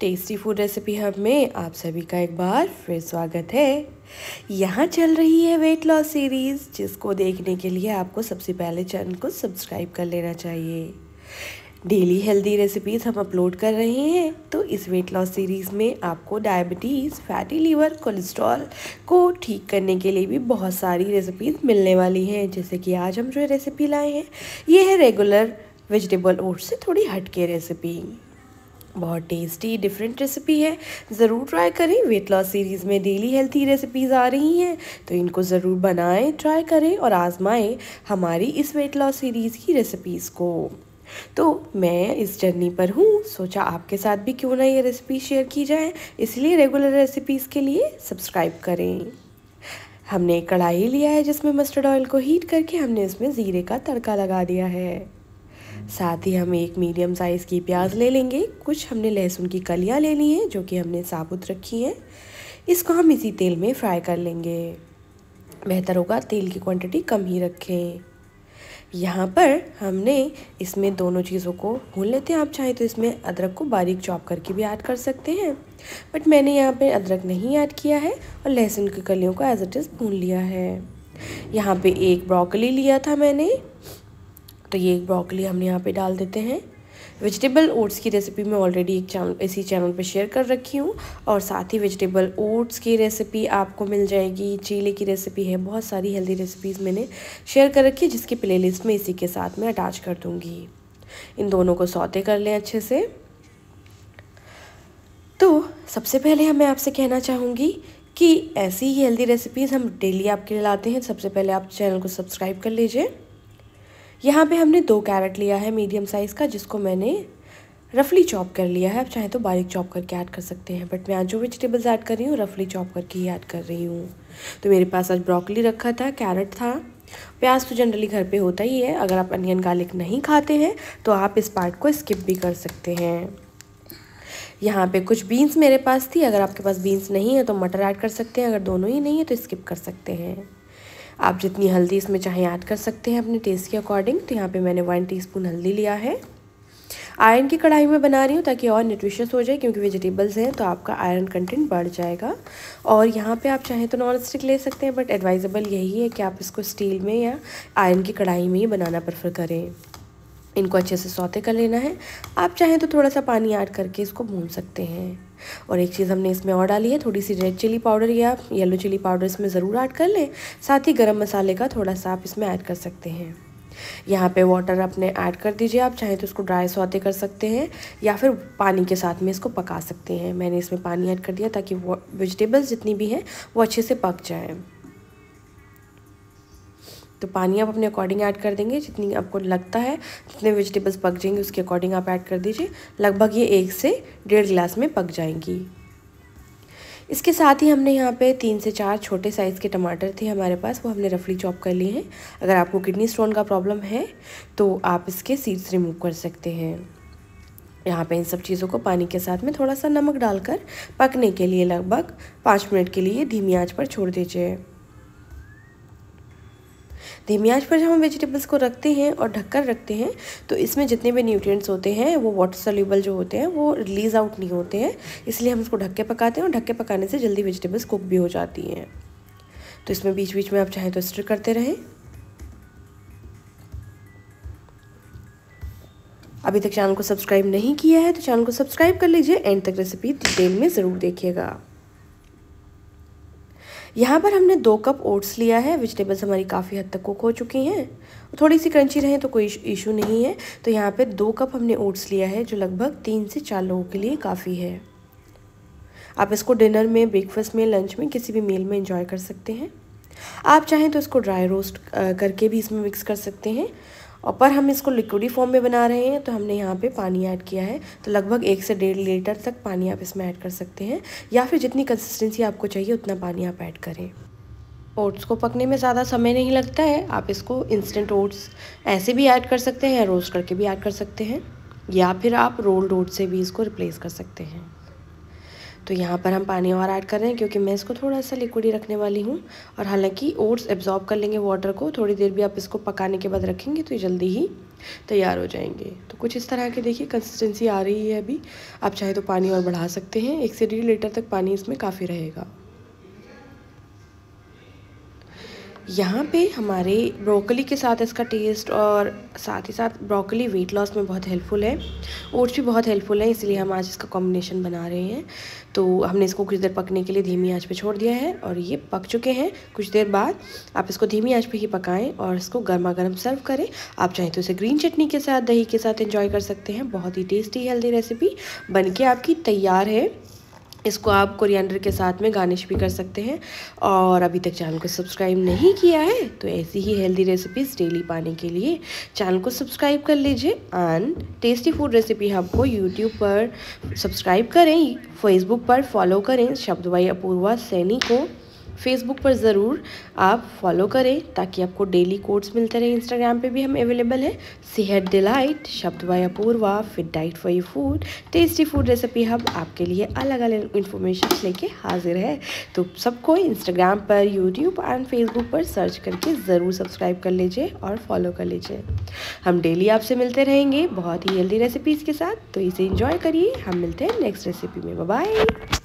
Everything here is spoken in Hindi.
टेस्टी फूड रेसिपी हब में आप सभी का एक बार फिर स्वागत है यहाँ चल रही है वेट लॉस सीरीज़ जिसको देखने के लिए आपको सबसे पहले चैनल को सब्सक्राइब कर लेना चाहिए डेली हेल्दी रेसिपीज़ हम अपलोड कर रहे हैं तो इस वेट लॉस सीरीज़ में आपको डायबिटीज़ फैटी लीवर कोलेस्ट्रॉल को ठीक करने के लिए भी बहुत सारी रेसिपीज़ मिलने वाली हैं जैसे कि आज हम जो रेसिपी लाए हैं ये है रेगुलर वेजिटेबल ओट्स से थोड़ी हटके रेसिपी बहुत टेस्टी डिफरेंट रेसिपी है ज़रूर ट्राई करें वेट लॉस सीरीज़ में डेली हेल्थी रेसिपीज़ आ रही हैं तो इनको ज़रूर बनाएं ट्राई करें और आज़माएं हमारी इस वेट लॉस सीरीज़ की रेसिपीज़ को तो मैं इस जर्नी पर हूँ सोचा आपके साथ भी क्यों ना ये रेसिपी शेयर की जाए इसलिए रेगुलर रेसिपीज़ के लिए सब्सक्राइब करें हमने एक कढ़ाई लिया है जिसमें मस्टर्ड ऑयल को हीट करके हमने इसमें ज़ीरे का तड़का लगा दिया है साथ ही हम एक मीडियम साइज़ की प्याज ले लेंगे कुछ हमने लहसुन की कलियाँ ले ली हैं जो कि हमने साबुत रखी हैं इसको हम इसी तेल में फ्राई कर लेंगे बेहतर होगा तेल की क्वांटिटी कम ही रखें यहाँ पर हमने इसमें दोनों चीज़ों को भून लेते हैं आप चाहें तो इसमें अदरक को बारीक चॉप करके भी ऐड कर सकते हैं बट मैंने यहाँ पे अदरक नहीं ऐड किया है और लहसुन की कलियों को एज इट इज़ भून लिया है यहाँ पे एक ब्रोकली लिया था मैंने तो ये ब्रोकली हम यहाँ पे डाल देते हैं वेजिटेबल ओट्स की रेसिपी मैं ऑलरेडी एक चैनल इसी चैनल पे शेयर कर रखी हूँ और साथ ही वेजिटेबल ओट्स की रेसिपी आपको मिल जाएगी चीले की रेसिपी है बहुत सारी हेल्दी रेसिपीज़ मैंने शेयर कर रखी है जिसकी लिस्ट में इसी के साथ मैं अटैच कर दूँगी इन दोनों को सौते कर लें अच्छे से तो सबसे पहले मैं आपसे कहना चाहूँगी कि ऐसी ही हेल्दी रेसिपीज़ हम डेली आपके लिए लाते हैं सबसे पहले आप चैनल को सब्सक्राइब कर लीजिए यहाँ पे हमने दो कैरेट लिया है मीडियम साइज़ का जिसको मैंने रफली चॉप कर लिया है आप चाहे तो बारीक चॉप करके ऐड कर सकते हैं बट मैं आज जो वेजिटेबल्स ऐड कर रही हूँ रफली चॉप करके ही ऐड कर रही हूँ तो मेरे पास आज ब्रोकली रखा था कैरेट था प्याज तो जनरली घर पे होता ही है अगर आप अनियन गार्लिक नहीं खाते हैं तो आप इस पार्ट को स्किप भी कर सकते हैं यहाँ पे कुछ बीन्स मेरे पास थी अगर आपके पास बीन्स नहीं है तो मटर ऐड कर सकते हैं अगर दोनों ही नहीं है तो स्किप कर सकते हैं आप जितनी हल्दी इसमें चाहें ऐड कर सकते हैं अपने टेस्ट के अकॉर्डिंग तो यहाँ पे मैंने वन टीस्पून हल्दी लिया है आयरन की कढ़ाई में बना रही हूँ ताकि और न्यूट्रिशियस हो जाए क्योंकि वेजिटेबल्स हैं तो आपका आयरन कंटेंट बढ़ जाएगा और यहाँ पे आप चाहें तो नॉन स्टिक ले सकते हैं बट एडवाइजेबल यही है कि आप इसको स्टील में या आयरन की कढ़ाई में ही बनाना प्रेफर करें इनको अच्छे से सौते कर लेना है आप चाहें तो थोड़ा सा पानी ऐड करके इसको भून सकते हैं और एक चीज़ हमने इसमें और डाली है थोड़ी सी रेड चिली पाउडर या येलो चिली पाउडर इसमें ज़रूर ऐड कर लें साथ ही गरम मसाले का थोड़ा सा आप इसमें ऐड कर सकते हैं यहाँ पे वाटर अपने ऐड कर दीजिए आप चाहें तो इसको ड्राई सौते कर सकते हैं या फिर पानी के साथ में इसको पका सकते हैं मैंने इसमें पानी ऐड कर दिया ताकि वेजिटेबल्स जितनी भी हैं वो अच्छे से पक जाएँ तो पानी आप अपने अकॉर्डिंग ऐड कर देंगे जितनी आपको लगता है जितने वेजिटेबल्स पक जाएंगे उसके अकॉर्डिंग आप ऐड कर दीजिए लगभग ये एक से डेढ़ गिलास में पक जाएंगी इसके साथ ही हमने यहाँ पे तीन से चार छोटे साइज़ के टमाटर थे हमारे पास वो हमने रफली चॉप कर लिए हैं अगर आपको किडनी स्टोन का प्रॉब्लम है तो आप इसके सीड्स रिमूव कर सकते हैं यहाँ पे इन सब चीज़ों को पानी के साथ में थोड़ा सा नमक डालकर पकने के लिए लगभग पाँच मिनट के लिए धीमी आंच पर छोड़ दीजिए धीमी आंच पर जब हम वेजिटेबल्स को रखते हैं और ढककर रखते हैं तो इसमें जितने भी न्यूट्रिएंट्स होते हैं वो वाटर सोल्यूबल जो होते हैं वो रिलीज़ आउट नहीं होते हैं इसलिए हम इसको ढक के पकाते हैं और ढक के पकाने से जल्दी वेजिटेबल्स कुक भी हो जाती हैं तो इसमें बीच बीच में आप चाहें तो स्टर करते रहें अभी तक चैनल को सब्सक्राइब नहीं किया है तो चैनल को सब्सक्राइब कर लीजिए एंड तक रेसिपी डिटेल में ज़रूर देखिएगा यहाँ पर हमने दो कप ओट्स लिया है वेजिटेबल्स हमारी काफ़ी हद तक कुक हो चुकी हैं थोड़ी सी क्रंची रहें तो कोई इशू नहीं है तो यहाँ पर दो कप हमने ओट्स लिया है जो लगभग तीन से चार लोगों के लिए काफ़ी है आप इसको डिनर में ब्रेकफास्ट में लंच में किसी भी मील में इंजॉय कर सकते हैं आप चाहें तो इसको ड्राई रोस्ट करके भी इसमें मिक्स कर सकते हैं और पर हम इसको लिक्विडी फॉर्म में बना रहे हैं तो हमने यहाँ पे पानी ऐड किया है तो लगभग एक से डेढ़ लीटर तक पानी आप इसमें ऐड कर सकते हैं या फिर जितनी कंसिस्टेंसी आपको चाहिए उतना पानी आप ऐड करें ओट्स को पकने में ज़्यादा समय नहीं लगता है आप इसको इंस्टेंट ओट्स ऐसे भी ऐड कर सकते हैं या रोस्ट करके भी ऐड कर सकते हैं या फिर आप रोल्ड ओट्स से भी इसको रिप्लेस कर सकते हैं तो यहाँ पर हम पानी और ऐड कर रहे हैं क्योंकि मैं इसको थोड़ा सा लिक्विड ही रखने वाली हूँ और हालांकि ओट्स एब्जॉर्ब कर लेंगे वाटर को थोड़ी देर भी आप इसको पकाने के बाद रखेंगे तो जल्दी ही तैयार हो जाएंगे तो कुछ इस तरह के देखिए कंसिस्टेंसी आ रही है अभी आप चाहे तो पानी और बढ़ा सकते हैं एक से डेढ़ लीटर तक पानी इसमें काफ़ी रहेगा यहाँ पे हमारे ब्रोकली के साथ इसका टेस्ट और साथ ही साथ ब्रोकली वेट लॉस में बहुत हेल्पफुल है ओट्स भी बहुत हेल्पफुल है इसलिए हम आज इसका कॉम्बिनेशन बना रहे हैं तो हमने इसको कुछ देर पकने के लिए धीमी आंच पे छोड़ दिया है और ये पक चुके हैं कुछ देर बाद आप इसको धीमी आंच पे ही पकाएं और इसको गर्मा गर्म सर्व करें आप चाहें तो इसे ग्रीन चटनी के साथ दही के साथ इंजॉय कर सकते हैं बहुत ही टेस्टी हेल्दी रेसिपी बन आपकी तैयार है इसको आप कोरिएंडर के साथ में गार्निश भी कर सकते हैं और अभी तक चैनल को सब्सक्राइब नहीं किया है तो ऐसी ही हेल्दी रेसिपीज़ डेली पाने के लिए चैनल को सब्सक्राइब कर लीजिए एंड टेस्टी फूड रेसिपी हमको यूट्यूब पर सब्सक्राइब करें फेसबुक पर फॉलो करें शब्दवाई अपूर्वा सैनी को फेसबुक पर ज़रूर आप फॉलो करें ताकि आपको डेली कोड्स मिलते रहे इंस्टाग्राम पे भी हम अवेलेबल हैं सेहत डिलाइट शब्द via Apurva fit diet for you food tasty food recipe हम आपके लिए अलग अलग इन्फॉर्मेशन लेके हाजिर है तो सबको इंस्टाग्राम पर यूट्यूब एंड फेसबुक पर सर्च करके ज़रूर सब्सक्राइब कर लीजिए और फॉलो कर लीजिए हम डेली आपसे मिलते रहेंगे बहुत ही हेल्दी रेसिपीज़ के साथ तो इसे इंजॉय करिए हम मिलते हैं नेक्स्ट रेसिपी में बाय